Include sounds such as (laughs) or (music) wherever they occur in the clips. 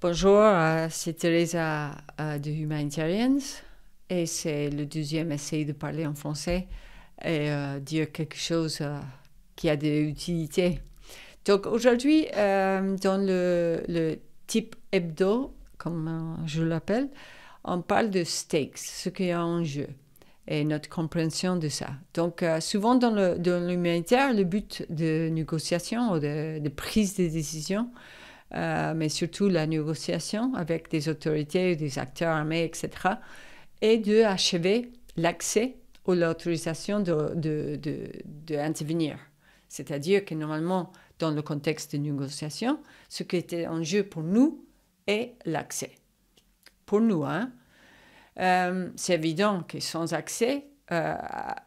Bonjour, euh, c'est Teresa euh, de Humanitarians et c'est le deuxième essai de parler en français et euh, dire quelque chose qui a de l'utilité. Donc aujourd'hui, dans le, type hebdo, comme je l'appelle, on parle de stakes, ce qui est a en jeu et notre compréhension de ça. Donc souvent dans l'humanitaire, le, but de négociation ou de prise de décision, euh, mais surtout la négociation avec des autorités, des acteurs armés, etc., et achever l'accès ou l'autorisation d'intervenir. De, C'est-à-dire que normalement, dans le contexte de négociation, ce qui était en jeu pour nous est l'accès. Pour nous, hein, euh, c'est évident que sans accès euh,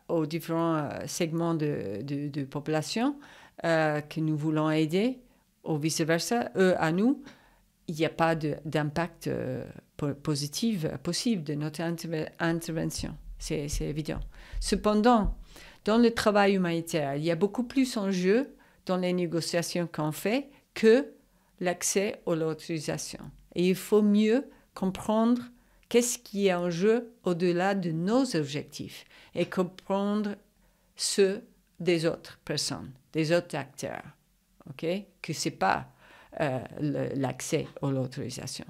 aux différents segments de population que nous voulons aider, ou vice-versa, eux à nous, il n'y a pas d'impact euh, positif possible de notre intervention. C'est évident. Cependant, dans le travail humanitaire, il y a beaucoup plus en jeu dans les négociations qu'on fait que l'accès ou l'autorisation. Et il faut mieux comprendre qu'est-ce qui est en jeu au-delà de nos objectifs et comprendre ceux des autres personnes, des autres acteurs que que c'est pas euh, l'accès ou l'autorisation.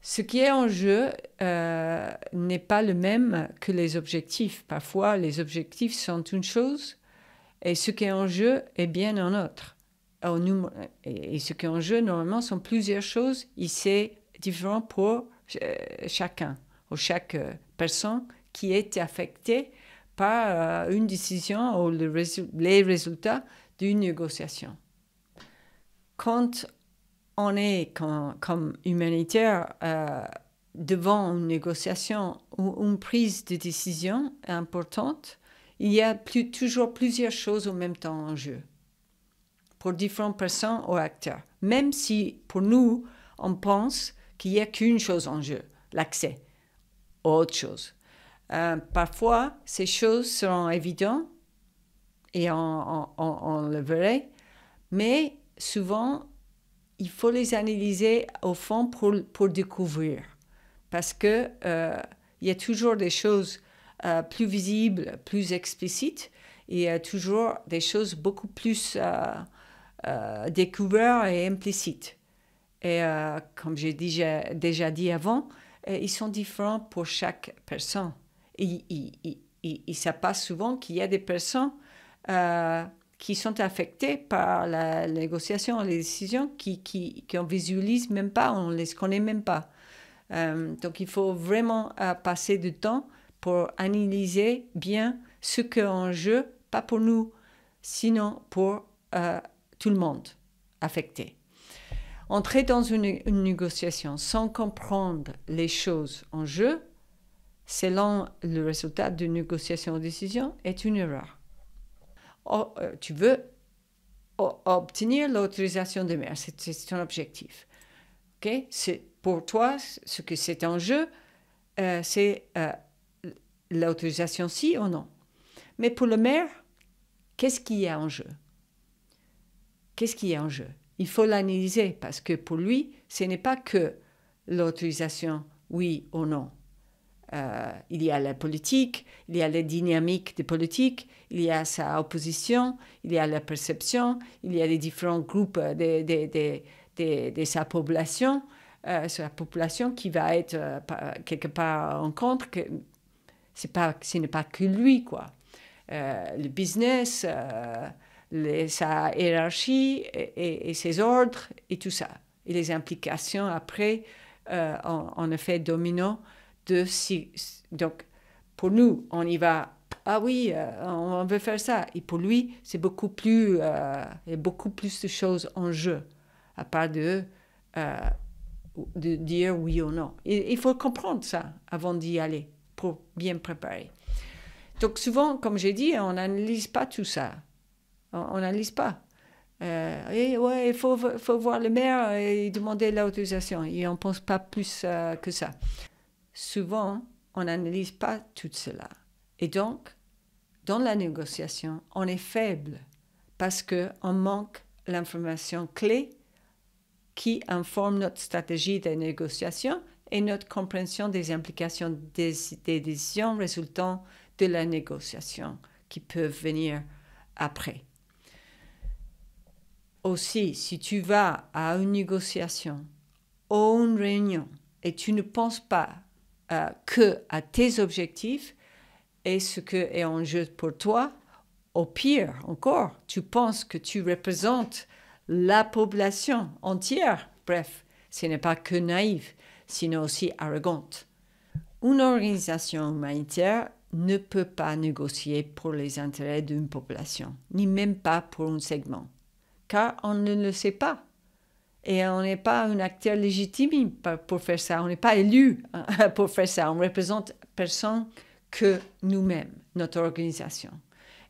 Ce qui est en jeu euh, n'est pas le même que les objectifs. Parfois, les objectifs sont une chose et ce qui est en jeu est bien un autre. Et ce qui est en jeu, normalement, sont plusieurs choses. Et c'est différent pour euh, chacun ou chaque personne qui est affectée par une décision ou les résultats d'une négociation. Quand on est comme, humanitaire euh, devant une négociation ou une prise de décision importante, il y a plus, toujours plusieurs choses en même temps en jeu pour différentes personnes ou acteurs. Même si pour nous, on pense qu'il n'y a qu'une chose en jeu, l'accès, à autre chose. Euh, parfois, ces choses seront évidentes et on, le verrait. Mais souvent, il faut les analyser au fond pour, pour découvrir. Parce qu'il euh, y a toujours des choses euh, plus visibles, plus explicites, et il y a toujours des choses beaucoup plus euh, euh découvertes et implicites. Et comme j'ai déjà, dit avant, ils sont différents pour chaque personne. et ça passe souvent qu'il y a des personnes euh, qui sont affectés par la négociation, les décisions qui, qui, qui visualise même pas, on les connaît même pas. Euh, donc il faut vraiment euh, passer du temps pour analyser bien ce qu'est en jeu, pas pour nous, sinon pour tout le monde affecté. Entrer dans une, négociation sans comprendre les choses en jeu, selon le résultat d'une négociation ou décision, est une erreur. E, tu veux obtenir l'autorisation de maire, C'est ton objectif. C'est pour toi, ce que c'est en jeu, euh, c'est euh, l'autorisation si ou non. Mais pour le maire, qu'est-ce qui est en jeu Qu'est-ce qui est en jeu Il faut l'analyser parce que pour lui, ce n'est pas que l'autorisation oui ou non. Euh, il y a la politique, il y a la dynamique des politiques, il y a sa opposition, il y a la perception, il y a les différents groupes euh, de, sa population, euh, sa population qui va être quelque part en contre, que pas, ce n'est pas que lui, quoi. le business, sa hiérarchie et, ses ordres et tout ça. Et les implications après, en, en, effet, domino de Donc, pour nous, on y va. Ah oui, euh, on veut faire ça. Et pour lui, c'est beaucoup plus, euh, y a beaucoup plus de choses en jeu, à part de, euh, de dire oui ou non. Il, faut comprendre ça avant d'y aller pour bien préparer. Donc souvent, comme j'ai dit, on n'analyse pas tout ça. On n'analyse pas. Euh, et ouais, il faut, faut, voir le maire et demander l'autorisation. Et on pense pas plus que ça souvent, on n'analyse pas tout cela. Et donc, dans la négociation, on est faible parce qu'on manque l'information clé qui informe notre stratégie de négociation et notre compréhension des implications des, décisions résultant de la négociation qui peuvent venir après. Aussi, si tu vas à une négociation ou une réunion et tu ne penses pas euh, que à tes objectifs et ce que est en jeu pour toi. Au pire encore, tu penses que tu représentes la population entière. Bref, ce n'est pas que naïf, sinon aussi arrogante. Une organisation humanitaire ne peut pas négocier pour les intérêts d'une population, ni même pas pour un segment, car on ne le sait pas. Et on n'est pas un acteur légitime pour faire ça. On n'est pas élu hein, (laughs) pour faire ça. On représente personne que nous-mêmes, notre organisation.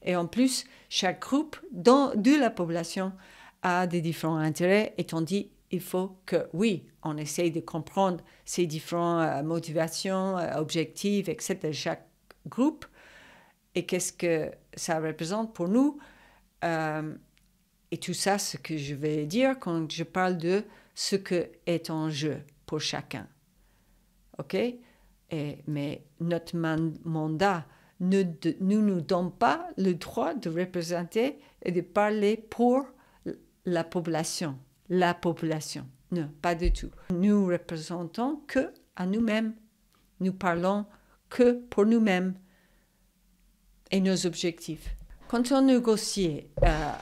Et en plus, chaque groupe dans, de la population a des différents intérêts, Et on dit, il faut que, oui, on essaye de comprendre ces différentes euh, motivations, euh, objectifs, etc. de chaque groupe et qu'est-ce que ça représente pour nous. Euh, et tout ça, ce que je vais dire quand je parle de ce que est en jeu pour chacun. OK Mais notre mandat ne nous, nous donne pas le droit de représenter et de parler pour la population. La population. Non, pas du tout. Nous représentons que à nous-mêmes. Nous parlons que pour nous-mêmes et nos objectifs. Quand on négocie euh,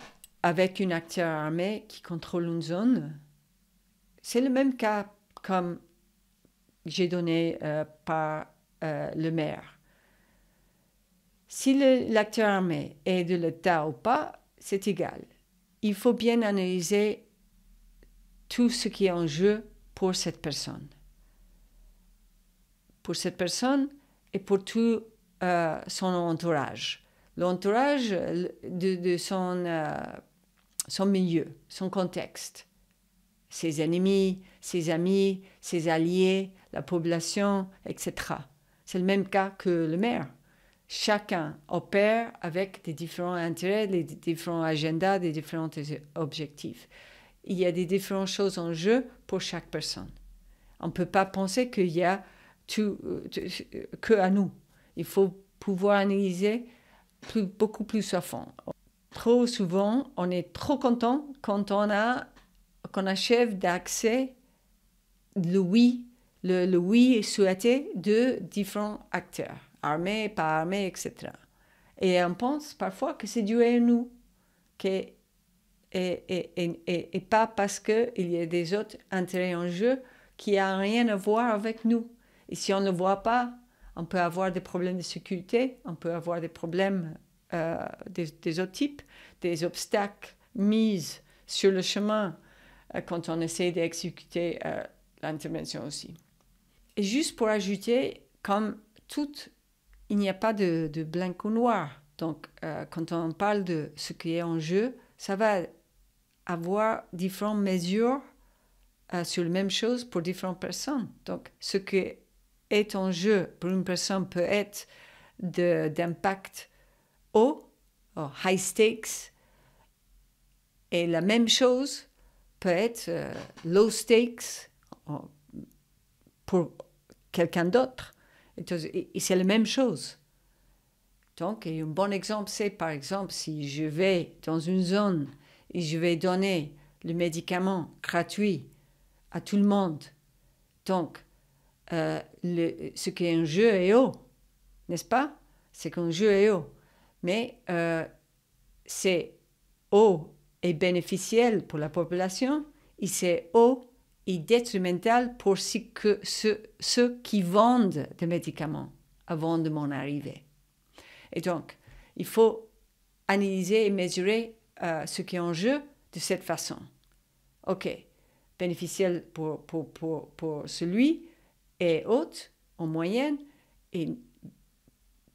avec une acteur armé qui contrôle une zone. C'est le même cas comme j'ai donné euh, par euh, le maire. Si l'acteur armé est de l'État ou pas, c'est égal. Il faut bien analyser tout ce qui est en jeu pour cette personne. Pour cette personne et pour tout euh, son entourage. L'entourage de, de, son son milieu, son contexte, ses ennemis, ses amis, ses alliés, la population, etc. C'est le même cas que le maire. Chacun opère avec des différents intérêts, des différents agendas, des différents objectifs. Il y a des différentes choses en jeu pour chaque personne. On ne peut pas penser qu'il y a tout, euh, que à nous. Il faut pouvoir analyser beaucoup plus à fond trop souvent, on est trop content quand on a qu'on achève d'accès le oui, le, le, oui souhaité de différents acteurs, armés, pas armés, etc. Et on pense parfois que c'est dû à nous, que, et, et, et, pas parce qu'il y a des autres intérêts en jeu qui n'ont rien à voir avec nous. Et si on ne voit pas, on peut avoir des problèmes de sécurité, on peut avoir des problèmes euh, des, autres types, des obstacles mis sur le chemin euh, quand on essaie d'exécuter euh, l'intervention aussi. Et juste pour ajouter, comme tout, il n'y a pas de, de blanc ou noir. Donc, euh, quand on parle de ce qui est en jeu, ça va avoir différentes mesures sur la même chose pour différentes personnes. Donc, ce qui est en jeu pour une personne peut être d'impact haut, high stakes, et la même chose peut être euh, low stakes pour quelqu'un d'autre. Et c'est la même chose. Donc, un bon exemple, c'est par exemple si je vais dans une zone et je vais donner le médicament gratuit à tout le monde. Donc, euh, ce qui est un jeu est haut, n'est-ce pas C'est qu'un jeu est haut mais euh, c'est haut et bénéficiel pour la population et c'est haut et détrimental pour ceux, ceux, qui vendent des médicaments avant de mon arrivée. Et donc, il faut analyser et mesurer euh, ce qui est en jeu de cette façon. OK, bénéficiel pour, pour, pour, pour celui est haute en moyenne et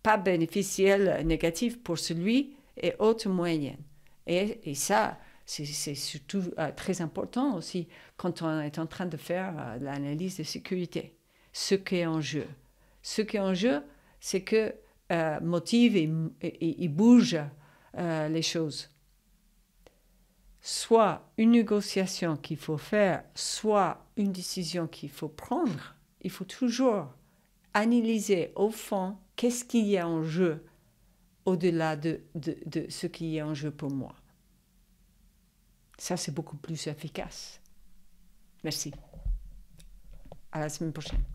pas bénéficiel négatif pour celui et haute moyenne. Et, et ça, c'est surtout euh, très important aussi quand on est en train de faire euh, l'analyse de sécurité. Ce qui est en jeu. Ce qui est en jeu, c'est que euh, motive et, et, et bouge les choses. Soit une négociation qu'il faut faire, soit une décision qu'il faut prendre, il faut toujours analyser au fond qu'est-ce qu'il y a en jeu au-delà de, de, de, ce qui est en jeu pour moi. Ça, c'est beaucoup plus efficace. Merci. À la semaine prochaine.